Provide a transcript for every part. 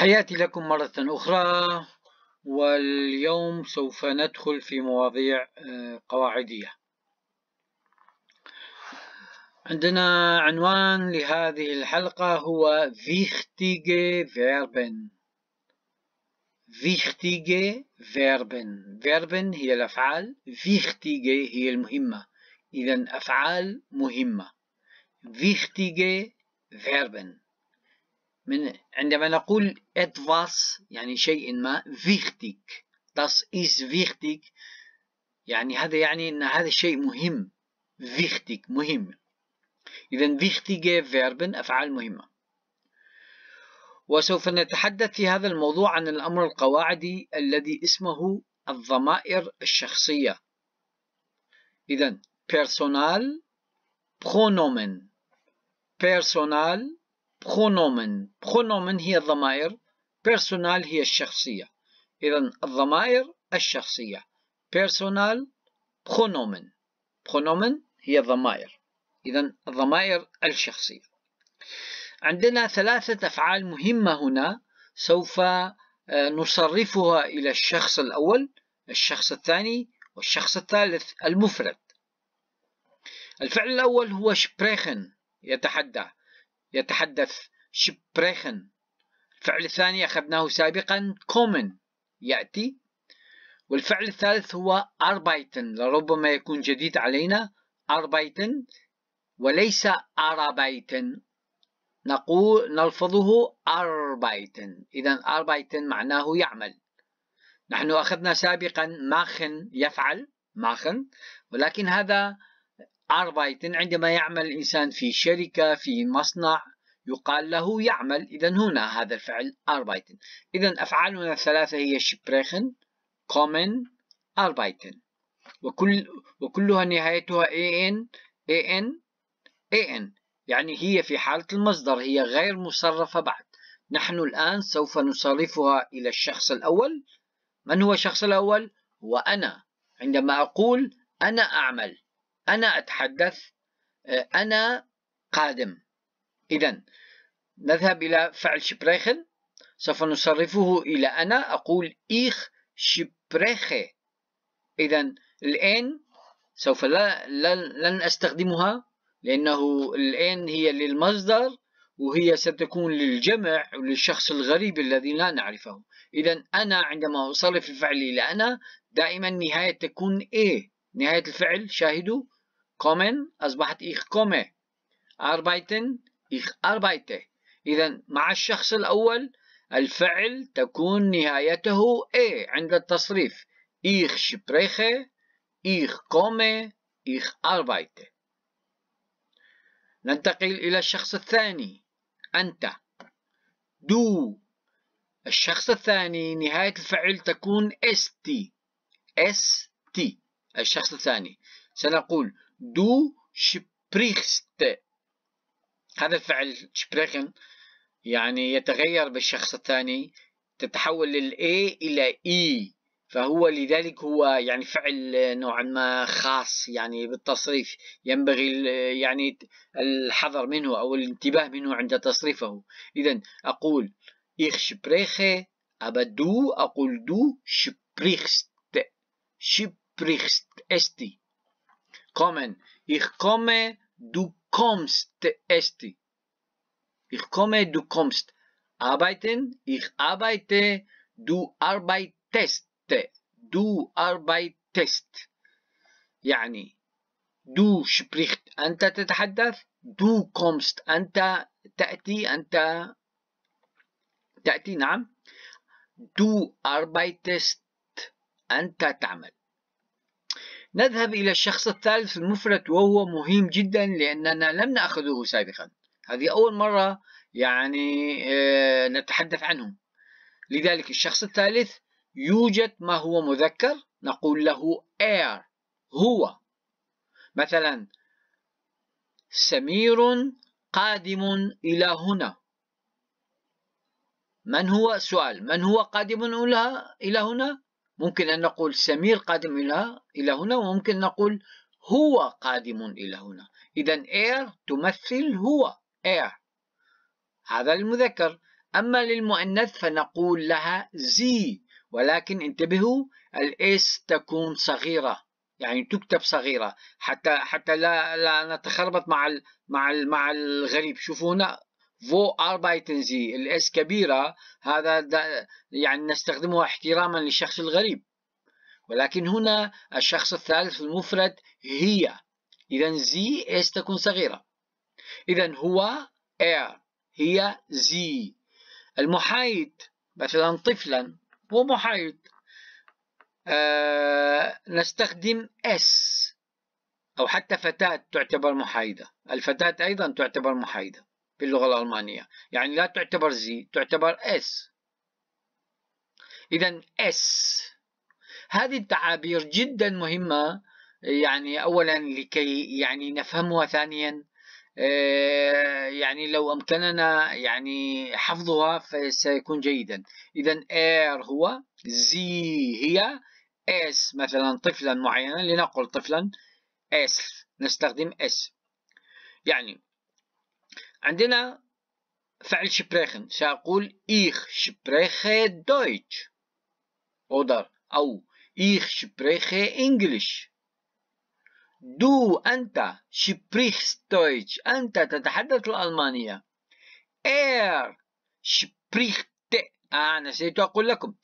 تحياتي لكم مرة أخرى واليوم سوف ندخل في مواضيع آه، قواعدية عندنا عنوان لهذه الحلقة هو wichtige Verben wichtige Verben Verben هي الأفعال wichtige هي المهمة إذا أفعال مهمة wichtige Verben من عندما نقول etwas يعني شيء ما wichtig das ist wichtig يعني هذا يعني أن هذا الشيء مهم wichtig مهم إذا wichtige verben أفعال مهمة وسوف نتحدث في هذا الموضوع عن الأمر القواعدي الذي اسمه الضمائر الشخصية إذا personal pronomen personal pronomen pronomen هي الضمائر personal هي الشخصية إذا الضمائر الشخصية personal pronomen pronomen هي الضمائر إذا الضمائر الشخصية عندنا ثلاثة أفعال مهمة هنا سوف آه، نصرفها إلى الشخص الأول الشخص الثاني والشخص الثالث المفرد الفعل الأول هو شبريخن يتحدى يتحدث شبريخن الفعل الثاني أخذناه سابقا كومن يأتي والفعل الثالث هو أربايتن لربما يكون جديد علينا أربايتن وليس أرابايتن نقول نلفظه أربايتن إذا أربايتن معناه يعمل نحن أخذنا سابقا ماخن يفعل ماخن ولكن هذا أربايت عندما يعمل الإنسان في شركة في مصنع يقال له يعمل إذا هنا هذا الفعل أربايت إذا أفعالنا الثلاثة هي شبريخن كومن أربايت وكل وكلها نهايتها إن إن إن يعني هي في حالة المصدر هي غير مصرفة بعد نحن الآن سوف نصرفها إلى الشخص الأول من هو الشخص الأول؟ هو أنا عندما أقول أنا أعمل أنا أتحدث آه، أنا قادم إذا نذهب إلى فعل شبريخن سوف نصرفه إلى أنا أقول إيخ شبريخي إذا الآن سوف لا لن أستخدمها لأنه الآن هي للمصدر وهي ستكون للجمع وللشخص الغريب الذي لا نعرفه إذا أنا عندما أصرف الفعل إلى أنا دائما نهاية تكون إيه نهاية الفعل شاهدوا kommen أصبحت ich komme arbeiten ich arbeite إذا مع الشخص الأول الفعل تكون نهايته إي عند التصريف ich spreche ich komme ich arbeite ننتقل إلى الشخص الثاني أنت دو الشخص الثاني نهاية الفعل تكون است است الشخص الثاني سنقول دو شبريخست هذا الفعل شبريخن يعني يتغير بالشخص الثاني تتحول للإي إلى إي e. فهو لذلك هو يعني فعل نوعا ما خاص يعني بالتصريف ينبغي يعني الحذر منه أو الانتباه منه عند تصريفه إذا أقول إيخ شبريخي أبا دو أقول دو شبريخست شبريخست أستي kommen. Ich komme, du kommst, esti. Ich komme, du kommst. Arbeiten, ich arbeite, du arbeitest. Du arbeitest. يعني دو شبريخت أنت تتحدث دو كومست أنت تأتي أنت تأتي نعم دو أربايتست أنت تعمل نذهب إلى الشخص الثالث المفرد وهو مهم جدا لأننا لم نأخذه سابقا هذه أول مرة يعني آه، نتحدث عنه لذلك الشخص الثالث يوجد ما هو مذكر نقول له air هو مثلا سمير قادم إلى هنا من هو سؤال من هو قادم إلى هنا ممكن أن نقول سمير قادم إلى إلى هنا وممكن نقول هو قادم إلى هنا إذا air تمثل هو air هذا للمذكر أما للمؤنث فنقول لها زي ولكن انتبهوا الاس تكون صغيرة يعني تكتب صغيرة حتى حتى لا لا نتخربط مع الـ مع الـ مع الغريب شوفوا هنا فو اربايتن زي الاس كبيرة هذا يعني نستخدمه احتراما للشخص الغريب ولكن هنا الشخص الثالث المفرد هي إذا زي اس تكون صغيرة إذا هو اير هي زي المحايد مثلا طفلا هو محايد آه نستخدم اس أو حتى فتاة تعتبر محايدة الفتاة أيضا تعتبر محايدة باللغة الألمانية يعني لا تعتبر زي تعتبر اس إذا اس هذه التعابير جدا مهمة يعني أولا لكي يعني نفهمها ثانيا آه، يعني لو أمكننا يعني حفظها فسيكون جيدا إذا اير هو زي هي اس مثلا طفلا معينا لنقل طفلا اس نستخدم اس يعني عندنا فعل شبريخن سأقول إيخ شبريخي دويتش أودر أو إيخ شبريخي إنجليش دو أنت شبريخ دويتش أنت تتحدث الألمانية إير شبريخت آه نسيت أقول لكم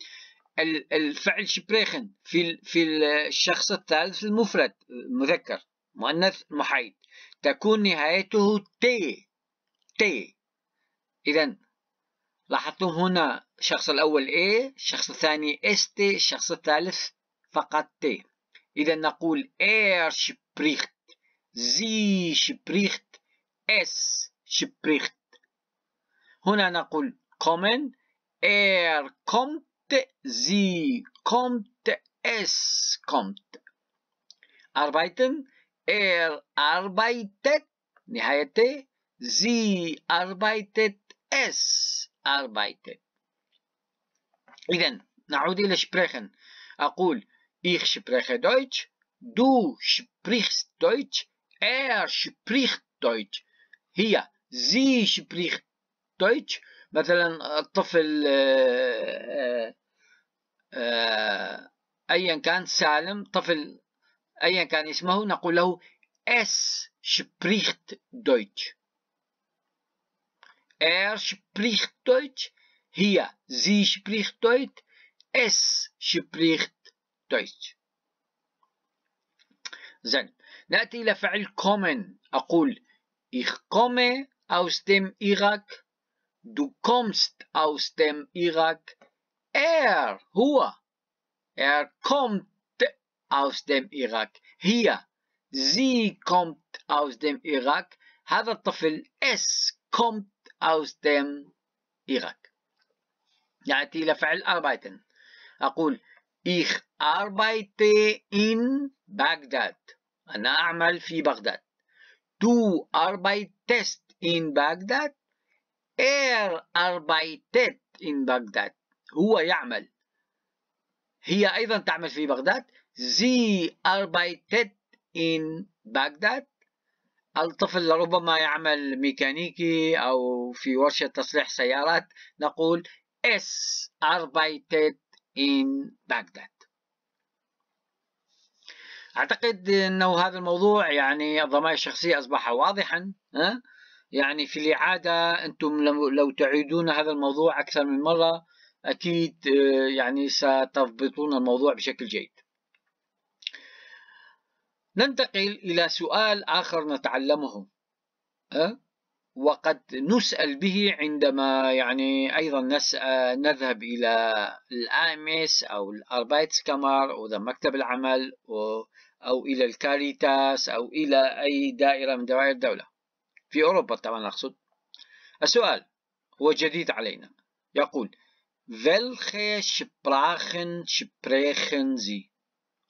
الفعل شبريخن في في الشخص الثالث المفرد المذكر مؤنث محايد تكون نهايته تي تي اذا لاحظتم هنا الشخص الاول اي الشخص الثاني اس تي الشخص الثالث فقط تي اذا نقول اير شبريخت زي شبريخت اس شبريخت هنا نقول كومن اير كومت زي كومت اس كومت اربايتن اير اربايتت نهايه تي زي أربايتت إس أربايتت إذا نعود إلى شبريخن أقول إيخ شبريخ دويتش دو شبريخس دويتش إير شبريخ دويتش هي زي شبريخ دويتش مثلا الطفل آه، آه، آه، أيا كان سالم طفل أيا كان اسمه نقول له إس شبريخت دويتش Er spricht Deutsch. Hier, sie spricht Deutsch. Es spricht Deutsch. Dann, نأتي إلى فعل kommen أقول ich komme aus dem Irak du kommst aus dem Irak er hua. er kommt aus dem Irak Hier, sie kommt aus dem Irak هذا الطفل es kommt aus dem Irak يأتي إلى فعل arbeiten أقول ich arbeite in Baghdad أنا أعمل في بغداد du arbeitest in Baghdad er arbeitet in Baghdad هو يعمل هي أيضا تعمل في بغداد sie arbeitet in Baghdad الطفل ربما يعمل ميكانيكي أو في ورشة تصليح سيارات نقول اس arbeitet in Baghdad أعتقد أنه هذا الموضوع يعني الضمائر الشخصية أصبح واضحا يعني في الإعادة أنتم لو تعيدون هذا الموضوع أكثر من مرة أكيد آه، يعني ستضبطون الموضوع بشكل جيد ننتقل إلى سؤال آخر نتعلمه أه؟ وقد نسأل به عندما يعني أيضا نسأل نذهب إلى الآمس أو الأربايتسكامر أو مكتب العمل أو, أو إلى الكاريتاس أو إلى أي دائرة من دوائر الدولة في أوروبا طبعا أقصد السؤال هو جديد علينا يقول welche Sprachen sprechen Sie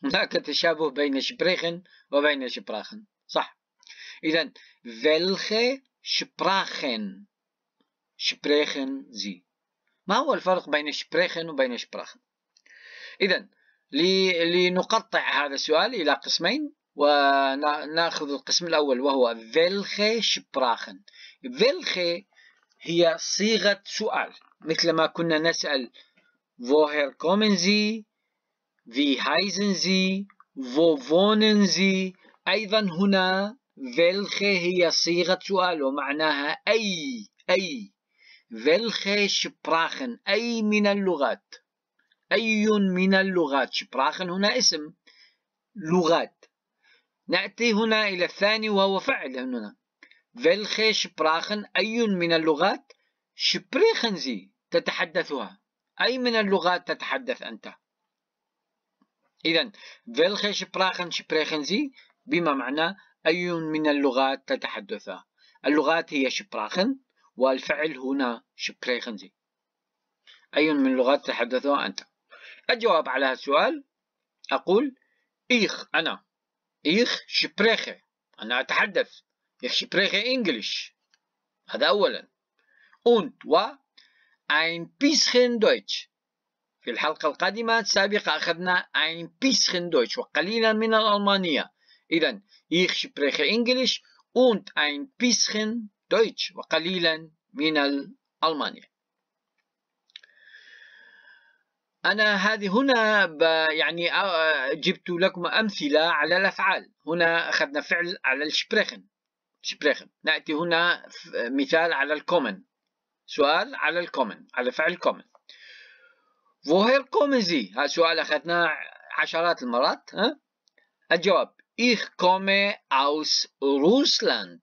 هناك تشابه بين شبريخن وبين شبراخن صح إذا فيلخي شبراخن sprechen زي ما هو الفرق بين شبريخن وبين شبراخن إذا لنقطع هذا السؤال إلى قسمين وناخذ القسم الأول وهو فيلخي شبراخن فيلخي هي صيغة سؤال مثل ما كنا نسأل woher kommen Sie Wie heißen Sie? Wo wohnen Sie? أيضا هنا welche هي صيغة سؤال ومعناها أي أي welche Sprachen أي من اللغات أي من اللغات Sprachen هنا اسم لغات نأتي هنا إلى الثاني وهو فعل هنا welche Sprachen أي من اللغات sprechen Sie تتحدثها أي من اللغات تتحدث أنت إذا welche Sprachen sprechen Sie بما معنى أي من اللغات تتحدثها اللغات هي شبراخن والفعل هنا زي أي من اللغات تتحدثها أنت الجواب على السؤال أقول إيخ أنا إيخ شبريخه أنا أتحدث إيخ شبريخه إنجليش هذا أولا und و ein bisschen Deutsch في الحلقة القادمة السابقة أخذنا ein bisschen Deutsch وقليلا من الألمانية إذا ich spreche English und ein bisschen Deutsch وقليلا من الألمانية أنا هذه هنا يعني آه، جبت لكم أمثلة على الأفعال هنا أخذنا فعل على الشبريخن شبريخن نأتي هنا مثال على الكومن سؤال على الكومن على فعل كومن فوهير كومزي هذا سؤال أخذناه عشرات المرات ها؟ الجواب Ich komme aus روسلاند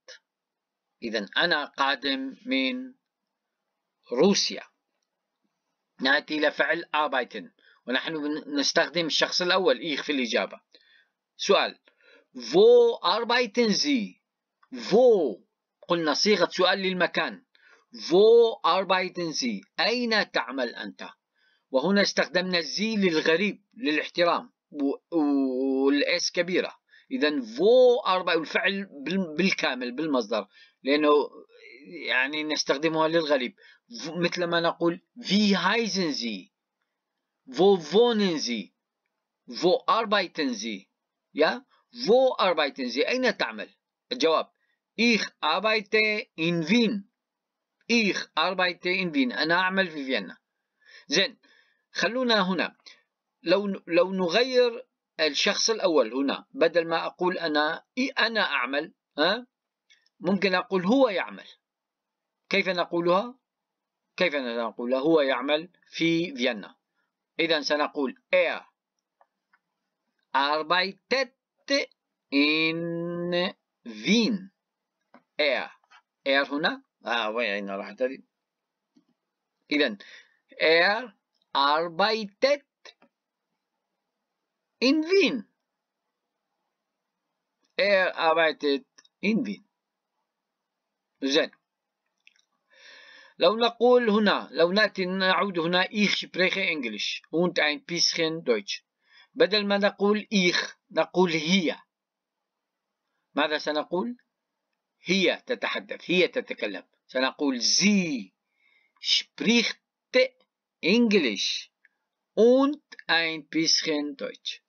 إذا أنا قادم من روسيا نأتي إلى فعل arbeiten ونحن نستخدم الشخص الأول إيخ في الإجابة سؤال فو arbeiten Sie فو قلنا صيغة سؤال للمكان فو arbeiten Sie أين تعمل أنت وهنا استخدمنا الزي للغريب للاحترام والاس كبيره اذا فو اربع والفعل بالكامل بالمصدر لانه يعني نستخدمها للغريب مثل ما نقول في زي فو زي فو زي يا فو زي اين تعمل الجواب ايخ اربايتي ان فين ايخ اربايتي ان فين انا اعمل في فيينا زين خلونا هنا لو لو نغير الشخص الأول هنا بدل ما أقول أنا أنا أعمل ها ممكن أقول هو يعمل كيف نقولها؟ كيف نقول هو يعمل في فيينا إذا سنقول er arbeitet in Wien er er هنا آه وين راحت إذا er arbeitet in Wien. Er arbeitet in Wien. زين لو نقول هنا لو نأتي نعود هنا ich spreche Englisch und ein bisschen Deutsch بدل ما نقول ich نقول هي ماذا سنقول؟ هي تتحدث هي تتكلم سنقول sie spricht Englisch und ein bisschen Deutsch.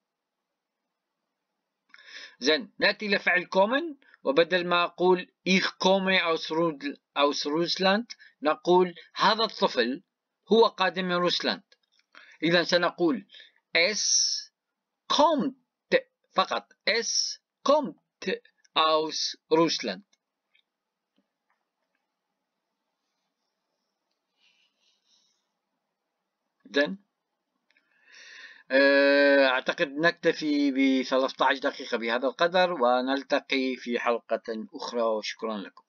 زين نأتي إلى فعل kommen وبدل ما أقول ich komme aus, Rud aus Russland نقول هذا الطفل هو قادم من روسلاند إذا سنقول es kommt فقط es kommt aus Russland جدا آه، أعتقد نكتفي ب 13 دقيقة بهذا القدر ونلتقي في حلقة أخرى وشكرا لكم